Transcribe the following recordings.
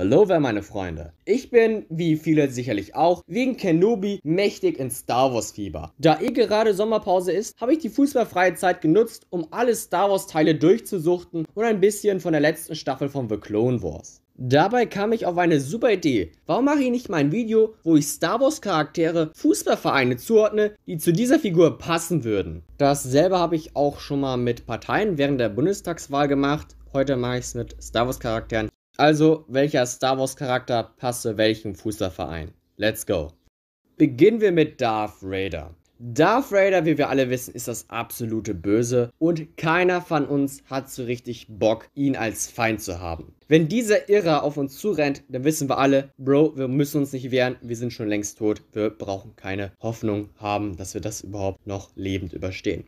Hallo, wer meine Freunde. Ich bin, wie viele sicherlich auch, wegen Kenobi mächtig in Star Wars Fieber. Da eh gerade Sommerpause ist, habe ich die fußballfreie Zeit genutzt, um alle Star Wars Teile durchzusuchten und ein bisschen von der letzten Staffel von The Clone Wars. Dabei kam ich auf eine super Idee. Warum mache ich nicht mal ein Video, wo ich Star Wars Charaktere, Fußballvereine zuordne, die zu dieser Figur passen würden? Dasselbe habe ich auch schon mal mit Parteien während der Bundestagswahl gemacht. Heute mache ich es mit Star Wars Charakteren also, welcher Star Wars-Charakter passt zu welchem Fußballverein? Let's go! Beginnen wir mit Darth Vader. Darth Vader, wie wir alle wissen, ist das absolute Böse und keiner von uns hat so richtig Bock, ihn als Feind zu haben. Wenn dieser Irrer auf uns zurennt, dann wissen wir alle, Bro, wir müssen uns nicht wehren, wir sind schon längst tot, wir brauchen keine Hoffnung haben, dass wir das überhaupt noch lebend überstehen.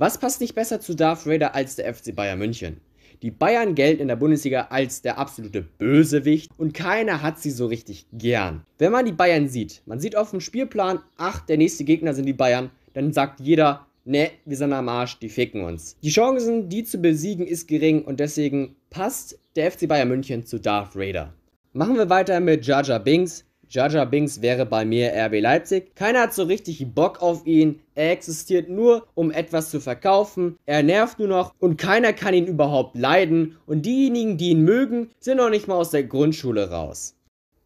Was passt nicht besser zu Darth Vader als der FC Bayern München? Die Bayern gelten in der Bundesliga als der absolute Bösewicht und keiner hat sie so richtig gern. Wenn man die Bayern sieht, man sieht auf dem Spielplan, ach, der nächste Gegner sind die Bayern, dann sagt jeder, ne, wir sind am Arsch, die ficken uns. Die Chancen, die zu besiegen, ist gering und deswegen passt der FC Bayern München zu Darth Vader. Machen wir weiter mit Jaja Binks, Jaja Binks wäre bei mir RB Leipzig. Keiner hat so richtig Bock auf ihn. Er existiert nur, um etwas zu verkaufen. Er nervt nur noch und keiner kann ihn überhaupt leiden. Und diejenigen, die ihn mögen, sind noch nicht mal aus der Grundschule raus.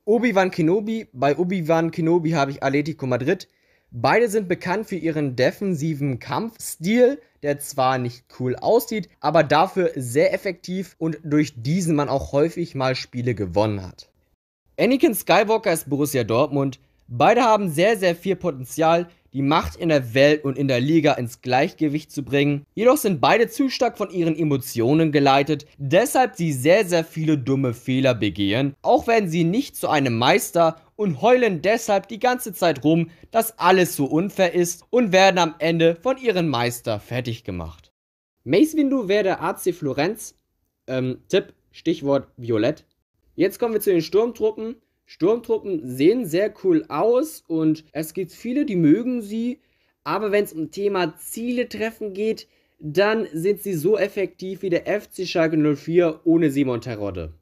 Obi-Wan Kenobi. Bei Obi-Wan Kenobi habe ich Atletico Madrid. Beide sind bekannt für ihren defensiven Kampfstil, der zwar nicht cool aussieht, aber dafür sehr effektiv und durch diesen man auch häufig mal Spiele gewonnen hat. Anakin Skywalker ist Borussia Dortmund. Beide haben sehr, sehr viel Potenzial, die Macht in der Welt und in der Liga ins Gleichgewicht zu bringen. Jedoch sind beide zu stark von ihren Emotionen geleitet, deshalb sie sehr, sehr viele dumme Fehler begehen. Auch werden sie nicht zu einem Meister und heulen deshalb die ganze Zeit rum, dass alles so unfair ist und werden am Ende von ihrem Meister fertig gemacht. Mace Windu wäre der AC Florenz. Ähm, Tipp, Stichwort Violett. Jetzt kommen wir zu den Sturmtruppen. Sturmtruppen sehen sehr cool aus und es gibt viele, die mögen sie. Aber wenn es um Thema Ziele treffen geht, dann sind sie so effektiv wie der FC Schalke 04 ohne Simon Terodde.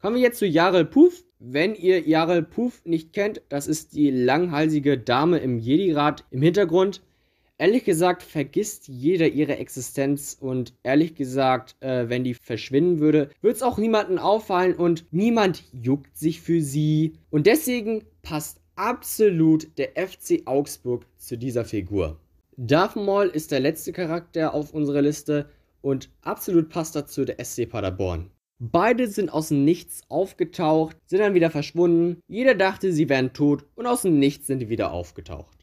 Kommen wir jetzt zu Jarel Puf. Wenn ihr Jarel Puf nicht kennt, das ist die langhalsige Dame im Jedi-Rad im Hintergrund. Ehrlich gesagt vergisst jeder ihre Existenz und ehrlich gesagt, äh, wenn die verschwinden würde, wird es auch niemanden auffallen und niemand juckt sich für sie. Und deswegen passt absolut der FC Augsburg zu dieser Figur. Darth Maul ist der letzte Charakter auf unserer Liste und absolut passt dazu der SC Paderborn. Beide sind aus dem Nichts aufgetaucht, sind dann wieder verschwunden. Jeder dachte, sie wären tot und aus dem Nichts sind die wieder aufgetaucht.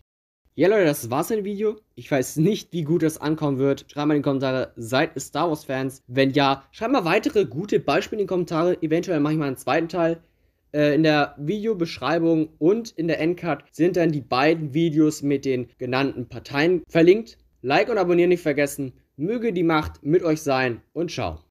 Ja, Leute, das war's mit dem Video. Ich weiß nicht, wie gut das ankommen wird. Schreibt mal in die Kommentare, seid ihr Star Wars-Fans? Wenn ja, schreibt mal weitere gute Beispiele in die Kommentare. Eventuell mache ich mal einen zweiten Teil. Äh, in der Videobeschreibung und in der Endcard sind dann die beiden Videos mit den genannten Parteien verlinkt. Like und abonnieren nicht vergessen. Möge die Macht mit euch sein und ciao.